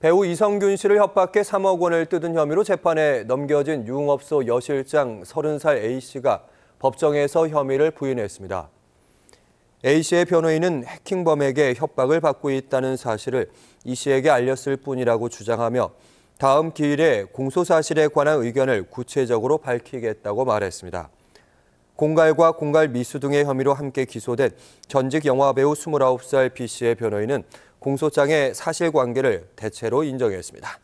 배우 이성균 씨를 협박해 3억 원을 뜯은 혐의로 재판에 넘겨진 유흥업소 여실장 30살 A 씨가 법정에서 혐의를 부인했습니다. A 씨의 변호인은 해킹범에게 협박을 받고 있다는 사실을 이 씨에게 알렸을 뿐이라고 주장하며 다음 기일에 공소 사실에 관한 의견을 구체적으로 밝히겠다고 말했습니다. 공갈과 공갈 미수 등의 혐의로 함께 기소된 전직 영화배우 29살 B씨의 변호인은 공소장의 사실관계를 대체로 인정했습니다.